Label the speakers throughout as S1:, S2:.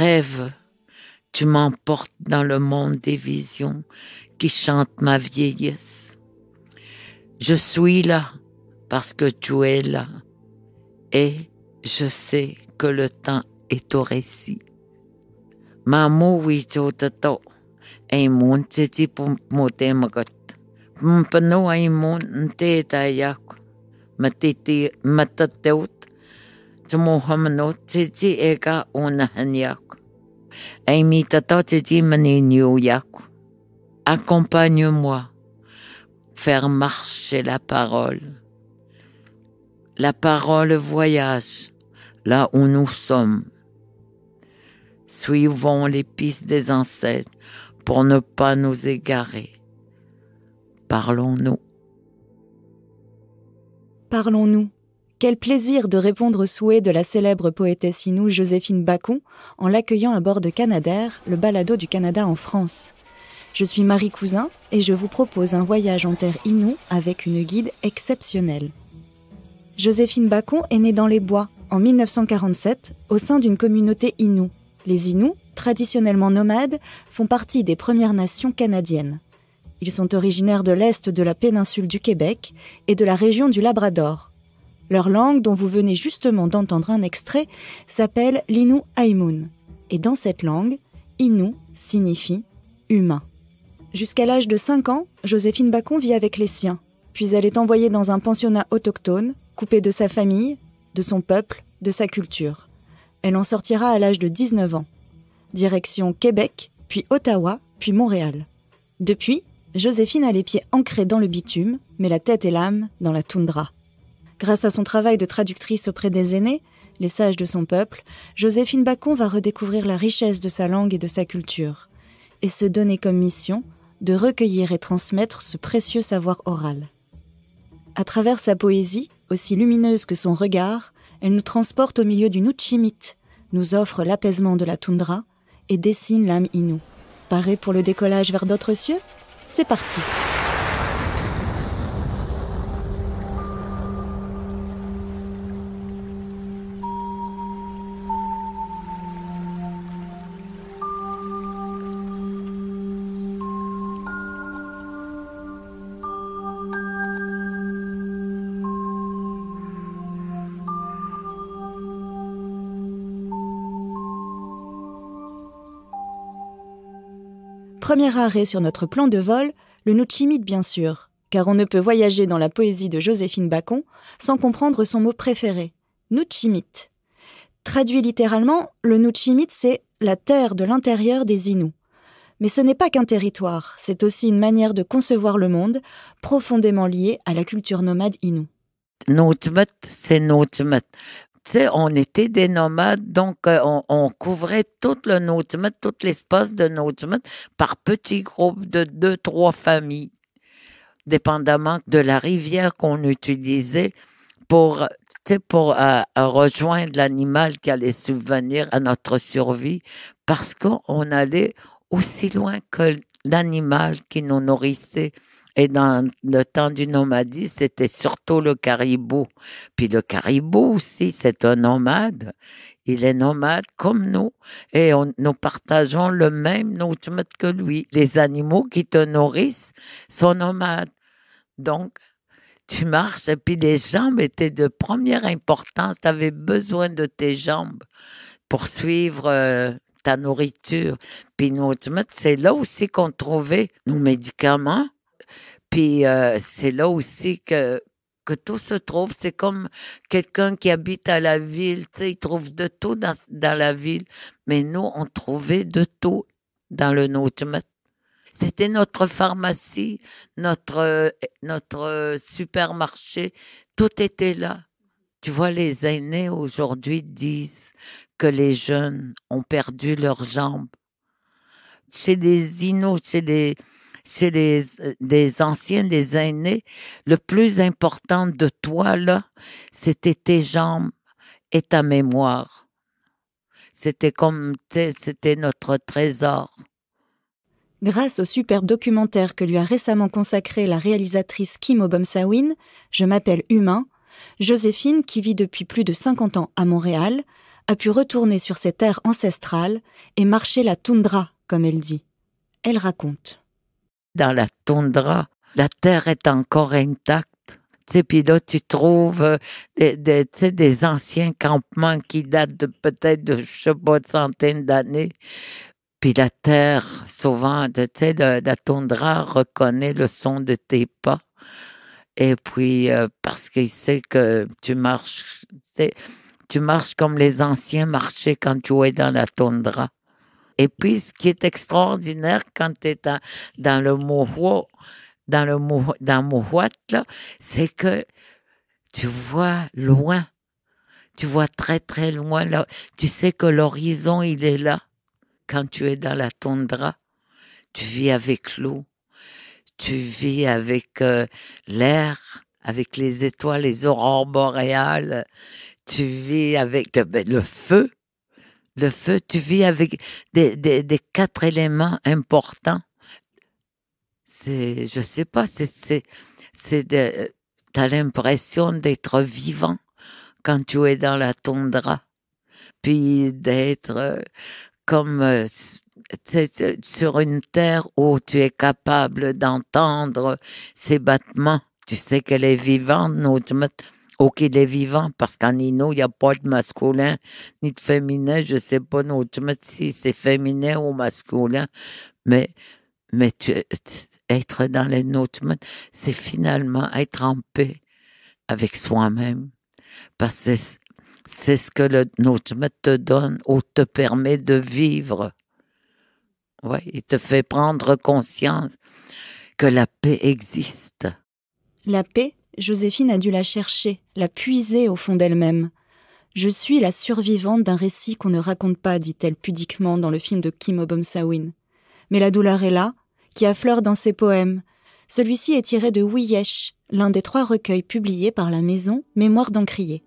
S1: Rêve, Tu m'emportes dans le monde des visions qui chantent ma vieillesse. Je suis là parce que tu es là et je sais que le temps est au récit. Ma oui, toto, et mon titi pompote magot. Pompano, et mon Matiti, matateut. Tmohamanot, titi ega onahanyak. Accompagne-moi, faire marcher la parole. La parole voyage là où nous sommes. Suivons les pistes des ancêtres pour ne pas nous égarer. Parlons-nous.
S2: Parlons-nous. Quel plaisir de répondre aux souhaits de la célèbre poétesse inoue Joséphine Bacon en l'accueillant à bord de Canadair, le balado du Canada en France. Je suis Marie Cousin et je vous propose un voyage en terre inoue avec une guide exceptionnelle. Joséphine Bacon est née dans les bois en 1947 au sein d'une communauté inoue. Les inous, traditionnellement nomades, font partie des Premières Nations canadiennes. Ils sont originaires de l'est de la péninsule du Québec et de la région du Labrador leur langue, dont vous venez justement d'entendre un extrait, s'appelle l'Inu Aimun. Et dans cette langue, Inu signifie humain. Jusqu'à l'âge de 5 ans, Joséphine Bacon vit avec les siens, puis elle est envoyée dans un pensionnat autochtone, coupée de sa famille, de son peuple, de sa culture. Elle en sortira à l'âge de 19 ans. Direction Québec, puis Ottawa, puis Montréal. Depuis, Joséphine a les pieds ancrés dans le bitume, mais la tête et l'âme dans la toundra. Grâce à son travail de traductrice auprès des aînés, les sages de son peuple, Joséphine Bacon va redécouvrir la richesse de sa langue et de sa culture, et se donner comme mission de recueillir et transmettre ce précieux savoir oral. À travers sa poésie, aussi lumineuse que son regard, elle nous transporte au milieu du Nutchimit, nous offre l'apaisement de la toundra et dessine l'âme inou. Paré pour le décollage vers d'autres cieux C'est parti! premier arrêt sur notre plan de vol, le Noutchimit, bien sûr, car on ne peut voyager dans la poésie de Joséphine Bacon sans comprendre son mot préféré, Nutchimit. Traduit littéralement, le Nutchimit c'est la terre de l'intérieur des Inuits. Mais ce n'est pas qu'un territoire, c'est aussi une manière de concevoir le monde,
S1: profondément liée à la culture nomade Inu. c'est on était des nomades, donc euh, on, couvrait tout le tout l'espace de Nautimut par petits groupes de deux, trois familles, dépendamment de la rivière qu'on utilisait pour, pour euh, euh, rejoindre l'animal qui allait subvenir à notre survie, parce qu'on allait aussi loin que l'animal qui nous nourrissait. Et dans le temps du nomadisme, c'était surtout le caribou. Puis le caribou aussi, c'est un nomade. Il est nomade comme nous et nous partageons le même nourriture que lui. Les animaux qui te nourrissent sont nomades. Donc, tu marches et puis les jambes étaient de première importance. Tu avais besoin de tes jambes pour suivre euh, ta nourriture. Puis c'est là aussi qu'on trouvait nos médicaments puis euh, c'est là aussi que, que tout se trouve. C'est comme quelqu'un qui habite à la ville, tu sais, il trouve de tout dans, la ville. Mais nous, on trouvait de tout dans le nôtre. C'était notre pharmacie, notre, notre supermarché, tout était là. Tu vois, les aînés aujourd'hui disent que les jeunes ont perdu leurs jambes. C'est des inos, c'est des chez des anciens, des aînés, le plus important de toi, là, c'était tes jambes et ta mémoire. C'était comme, c'était notre trésor. Grâce au superbe documentaire que lui a récemment consacré la
S2: réalisatrice Kim Obomsawin, Je m'appelle Humain, Joséphine, qui vit depuis plus de 50 ans à Montréal, a pu retourner sur ses terres ancestrales et marcher la toundra, comme elle dit. Elle raconte
S1: dans la toundra. La terre est encore intacte. T'sais, puis là, tu trouves euh, des, anciens campements qui datent de peut-être de, je sais pas, de centaines d'années. Puis la terre, souvent, de la toundra reconnaît le son de tes pas. Et puis, euh, parce qu'il sait que tu marches, tu marches comme les anciens marchaient quand tu es dans la toundra. Et puis, ce qui est extraordinaire quand tu es dans, le Mohawk, dans le dans c'est que tu vois loin. Tu vois très, très loin. Là. Tu sais que l'horizon, il est là. Quand tu es dans la toundra. tu vis avec l'eau, tu vis avec euh, l'air, avec les étoiles, les aurores boréales, tu vis avec ben, le feu le feu, tu vis avec des, quatre éléments importants. C'est, je sais pas, c'est, c'est, l'impression d'être vivant quand tu es dans la toundra, puis d'être euh, comme euh, sur une terre où tu es capable d'entendre ses battements. Tu sais qu'elle est vivante, notre ou qu'il est vivant, parce qu'en Ino, il n'y a pas de masculin ni de féminin. Je ne sais pas non, si c'est féminin ou masculin, mais, mais être dans le Notman, c'est finalement être en paix avec soi-même. Parce que c'est ce que le Notman te donne ou te permet de vivre. Ouais, il te fait prendre conscience que la paix existe.
S2: La paix Joséphine a dû la chercher, la puiser au fond d'elle-même. Je suis la survivante d'un récit qu'on ne raconte pas, dit-elle pudiquement dans le film de Kim Obomsawin. Mais la douleur est là, qui affleure dans ses poèmes. Celui-ci est tiré de Wiyesh, l'un des trois recueils publiés par la maison Mémoire d'Encrier.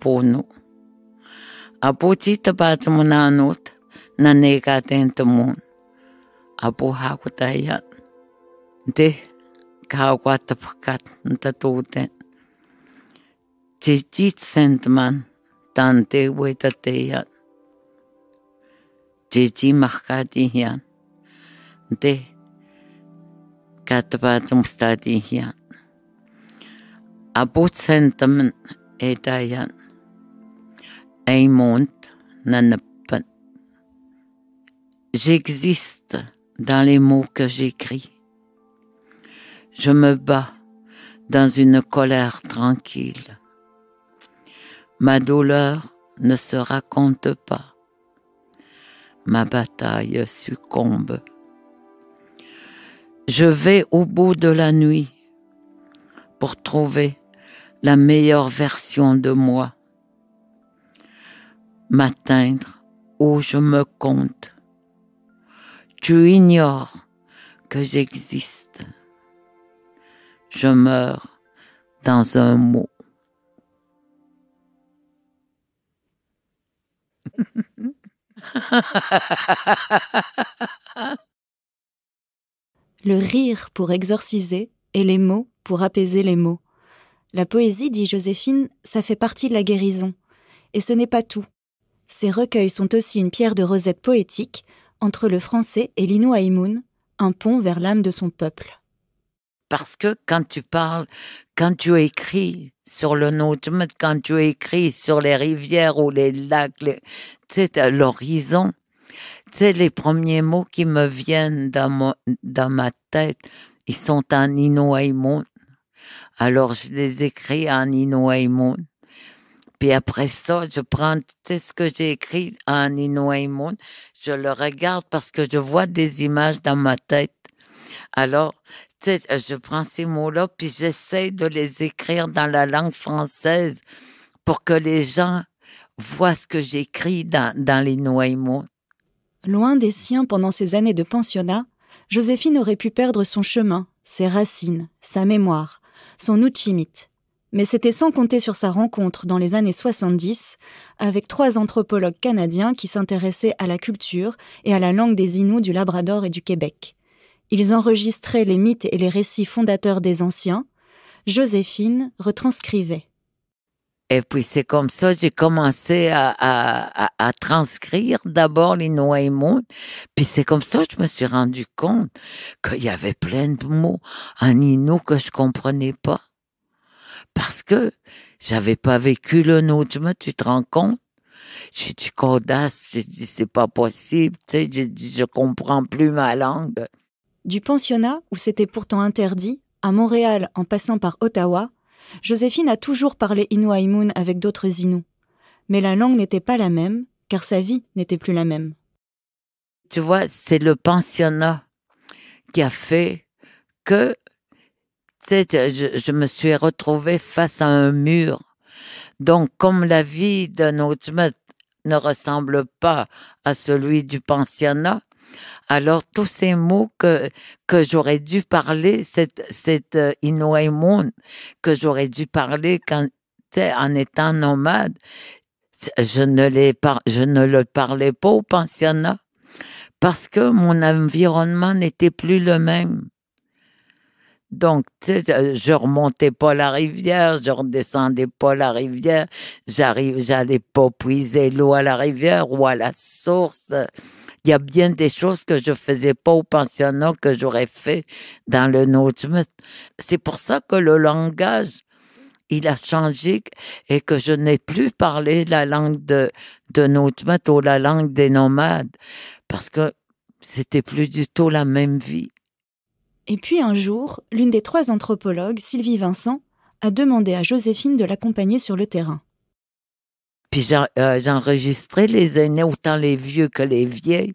S1: punu, Apu chita patsumunanut na nega tentumun. Apu hakutayan. De kaawatapakat ntatuten. Chichitsentman tante huetateyan. Chichi mahkatiyan. De katapatsumstatiyan. Apu tsentaman J'existe dans les mots que j'écris. Je me bats dans une colère tranquille. Ma douleur ne se raconte pas. Ma bataille succombe. Je vais au bout de la nuit pour trouver la meilleure version de moi. M'atteindre où je me compte. Tu ignores que j'existe. Je meurs dans un mot.
S2: Le rire pour exorciser et les mots pour apaiser les mots. La poésie, dit Joséphine, ça fait partie de la guérison. Et ce n'est pas tout. Ces recueils sont aussi une pierre de rosette poétique entre le français et l'Innu un pont vers l'âme de son
S1: peuple. Parce que quand tu parles, quand tu écris sur le Noutmet, quand tu écris sur les rivières ou les lacs, c'est à l'horizon. C'est les premiers mots qui me viennent dans, ma tête. Ils sont en Innu alors, je les écris en un Puis après ça, je prends tout ce que j'ai écrit en un Je le regarde parce que je vois des images dans ma tête. Alors, euh, je prends ces mots-là, puis j'essaie de les écrire dans la langue française pour que les gens voient ce que j'écris dans, dans Loin des siens pendant ces années de pensionnat, Joséphine aurait pu perdre son
S2: chemin, ses racines, sa mémoire, son mythe Mais c'était sans compter sur sa rencontre dans les années 70 avec trois anthropologues canadiens qui s'intéressaient à la culture et à la langue des Inuits du Labrador et du Québec. Ils enregistraient les mythes et les récits fondateurs des anciens. Joséphine retranscrivait.
S1: Et puis c'est comme ça j'ai commencé à, à, à, transcrire d'abord les mots. Puis c'est comme ça je me suis rendu compte qu'il y avait plein de mots en Innu que je comprenais pas. Parce que j'avais pas vécu le nôtre, tu te rends compte? J'ai dit, je j'ai dit, c'est pas possible, tu sais, j'ai je comprends plus ma langue. Du pensionnat, où
S2: c'était pourtant interdit, à Montréal en passant par Ottawa, Joséphine a toujours parlé Inouaïmoun avec d'autres Inus, Mais la langue n'était pas la même, car sa vie n'était plus la
S1: même. Tu vois, c'est le pensionnat qui a fait que je, je me suis retrouvée face à un mur. Donc, comme la vie d'un autre ne ressemble pas à celui du pensionnat, alors tous ces mots que, j'aurais dû parler, cette, cette euh, que j'aurais dû parler quand, en étant nomade, je ne, je ne le parlais pas au pensionnat parce que mon environnement n'était plus le même. Donc, tu sais, euh, je remontais pas la rivière, je redescendais pas la rivière, j'arrive, j'allais pas puiser l'eau à la rivière ou à la source il y a bien des choses que je faisais pas au pensionnat que j'aurais fait dans le Nordschmidt. C'est pour ça que le langage, il a changé et que je n'ai plus parlé la langue de, de ou la langue des nomades parce que c'était plus du tout la même vie. Et
S2: puis un jour, l'une des trois anthropologues, Sylvie Vincent, a demandé à Joséphine de l'accompagner
S1: sur le terrain. Puis euh, j'enregistrais les aînés, autant les vieux que les vieilles.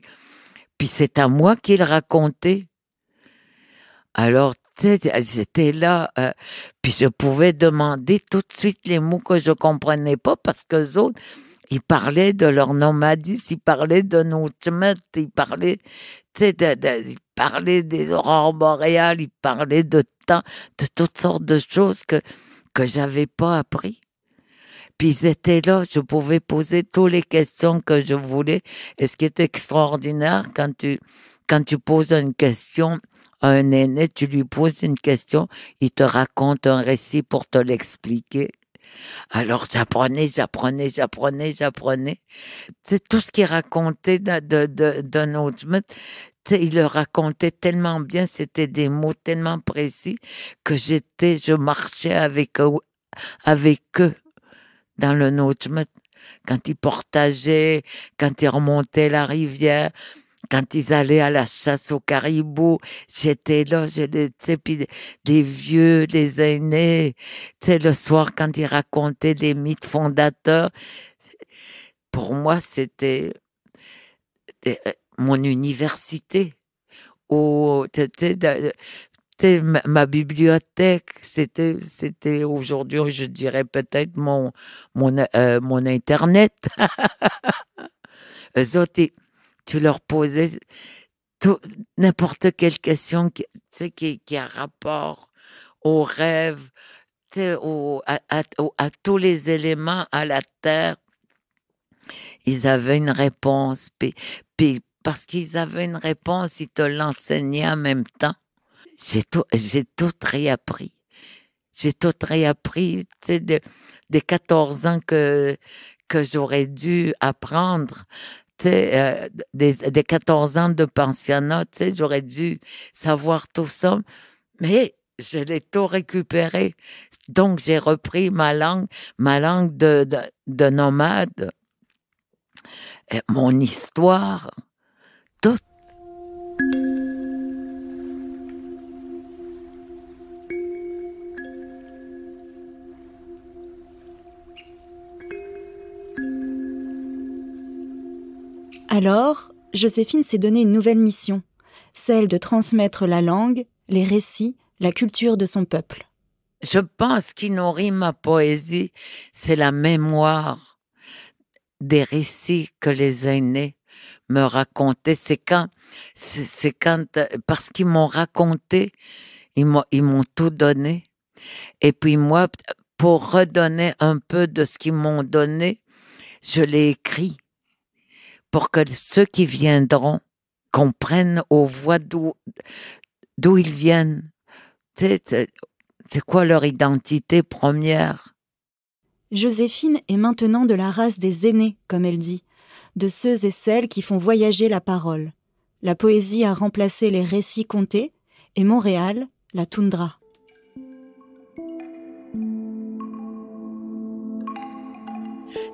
S1: Puis c'est à moi qu'ils racontaient. Alors, j'étais là, euh, puis je pouvais demander tout de suite les mots que je comprenais pas parce que les autres, ils parlaient de leur nomadis, ils parlaient de nos ils parlaient, ils parlaient des aurores boréales, ils parlaient de temps, de toutes sortes de choses que que j'avais pas appris. Puis ils étaient là, je pouvais poser toutes les questions que je voulais. Et ce qui est extraordinaire, quand tu, quand tu poses une question à un aîné, tu lui poses une question, il te raconte un récit pour te l'expliquer. Alors j'apprenais, j'apprenais, j'apprenais, j'apprenais. C'est tout ce qu'il racontait de, de, de, il le racontait tellement bien, c'était des mots tellement précis que j'étais, je marchais avec euh, avec eux dans le nôtre. Quand ils partageaient, quand ils remontaient la rivière, quand ils allaient à la chasse aux caribous, j'étais là, sais, puis des vieux, les aînés, tu le soir quand ils racontaient des mythes fondateurs, pour moi, c'était euh, mon université. Où, c'était ma, bibliothèque. C'était, c'était aujourd'hui, je dirais peut-être mon, mon, euh, mon Internet. Eux tu leur posais n'importe quelle question qui, qui, a rapport au rêve, à, tous les éléments, à la terre. Ils avaient une réponse. parce qu'ils avaient une réponse, ils te l'enseignaient en même temps. J'ai tout, j'ai tout réappris. J'ai tout réappris, tu sais, des 14 ans que, que j'aurais dû apprendre. Tu sais, euh, des, des 14 ans de pensionnat, tu sais, j'aurais dû savoir tout ça. Mais je l'ai tout récupéré. Donc, j'ai repris ma langue, ma langue de, de, nomade, euh, mon histoire, toute.
S2: Alors, Joséphine s'est donné une nouvelle mission, celle de transmettre la langue, les
S1: récits, la culture de son peuple. Je pense qu'il nourrit ma poésie, c'est la mémoire des récits que les aînés me racontaient. C'est quand, c'est quand, parce qu'ils m'ont raconté, ils m'ont tout donné. Et puis moi, pour redonner un peu de ce qu'ils m'ont donné, je l'ai écrit pour que ceux qui viendront comprennent aux voix d'où ils viennent. C'est quoi leur identité première
S2: Joséphine est maintenant de la race des aînés, comme elle dit, de ceux et celles qui font voyager la parole. La poésie a remplacé les récits contés, et Montréal, la toundra.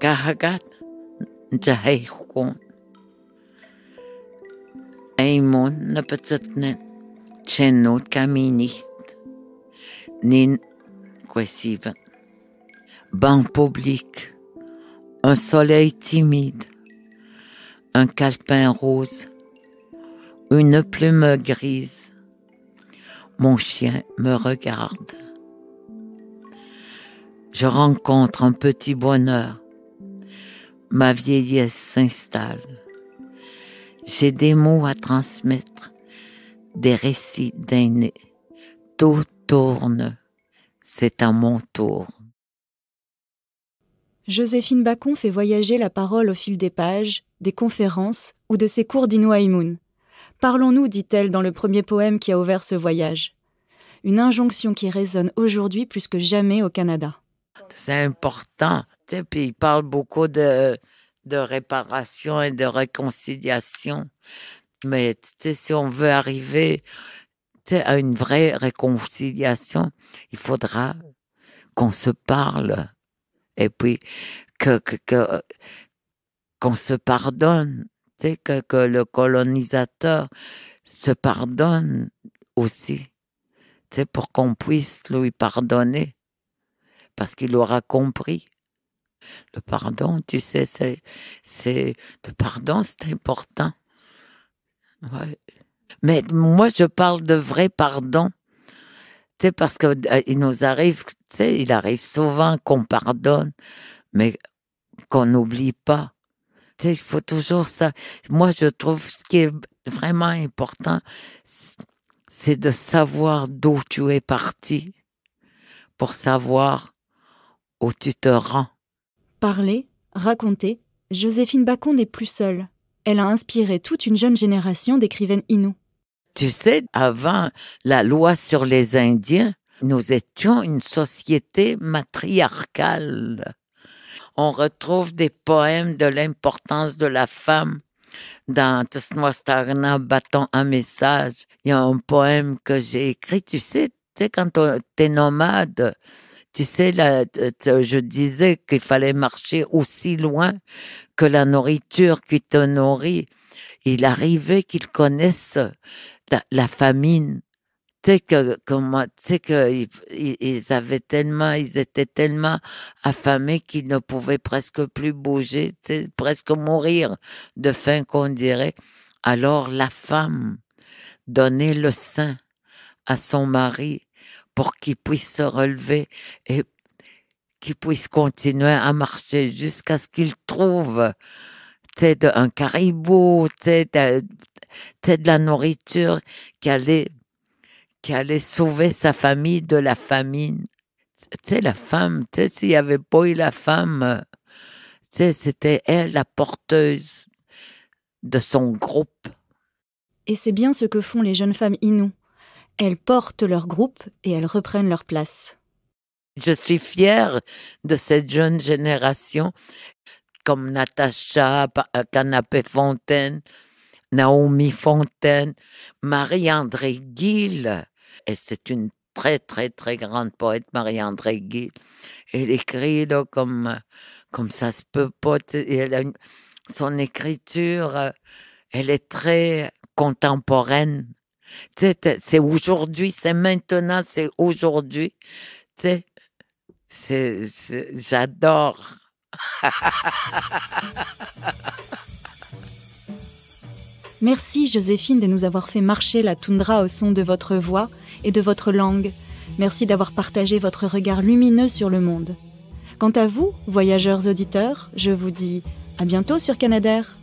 S1: Kahagat ne e imon napatzatnen n'est kaminit nin cuesiban Banque public un soleil timide un calepin rose une plume grise mon chien me regarde je rencontre un petit bonheur ma vieillesse s'installe. J'ai des mots à transmettre, des récits d'aînés. Tout tourne, c'est à mon tour.
S2: Joséphine Bacon fait voyager la parole au fil des pages, des conférences ou de ses cours d'Inu Parlons-nous, dit-elle dans le premier poème qui a ouvert ce voyage. Une injonction qui résonne aujourd'hui plus que jamais au Canada.
S1: C'est important et puis il parle beaucoup de, réparation et de réconciliation. Mais si on veut arriver à une vraie réconciliation, il faudra qu'on se parle et puis que qu'on se pardonne, que, que le colonisateur se pardonne aussi, pour qu'on puisse lui pardonner, parce qu'il aura compris le pardon, tu sais, c'est, c'est le pardon, c'est important. Mais moi, je parle de vrai pardon. Tu sais, parce qu'il euh, nous arrive, tu sais, il arrive souvent qu'on pardonne, mais qu'on n'oublie pas. Tu sais, il faut toujours ça. Moi, je trouve ce qui est vraiment important, c'est de savoir d'où tu es parti pour savoir où tu te rends
S2: parler, raconter, Joséphine Bacon n'est plus seule. Elle a inspiré toute une jeune génération d'écrivaines inoues.
S1: Tu sais, avant la loi sur les Indiens, nous étions une société matriarcale. On retrouve des poèmes de l'importance de la femme dans Tosno-Starna, battant un message. Il y a un poème que j'ai écrit, tu sais, tu sais quand t'es nomade, tu sais, je disais qu'il fallait marcher aussi loin que la nourriture qui te nourrit. Il arrivait qu'ils connaissent la, famine. Tu sais que, que ils, avaient tellement, ils étaient tellement affamés qu'ils ne pouvaient presque plus bouger, presque mourir de faim qu'on dirait. Alors la femme donnait le sein à son mari pour qu'il puisse se relever et qu'il puisse continuer à marcher jusqu'à ce qu'il trouve de, un caribou, de, de la nourriture qui allait, allait sauver sa famille de la famine. c'est la femme, s'il n'y avait pas eu la femme, c'était elle la porteuse de son groupe. Et c'est bien ce que font les jeunes femmes inoues. Elles
S2: portent leur groupe et elles reprennent leur place.
S1: Je suis fière de cette jeune génération, comme Natacha euh, Canapé Fontaine, Naomi Fontaine, Marie-André Gill. et c'est une très, très, très grande poète, Marie-André Guil. Elle écrit comme, comme ça se peut son écriture, euh, elle est très contemporaine. C'est aujourd'hui, c'est maintenant, c'est aujourd'hui. J'adore.
S2: Merci Joséphine de nous avoir fait marcher la toundra au son de votre voix et de votre langue. Merci d'avoir partagé votre regard lumineux sur le monde. Quant à vous, voyageurs auditeurs, je vous dis à bientôt sur Canadair.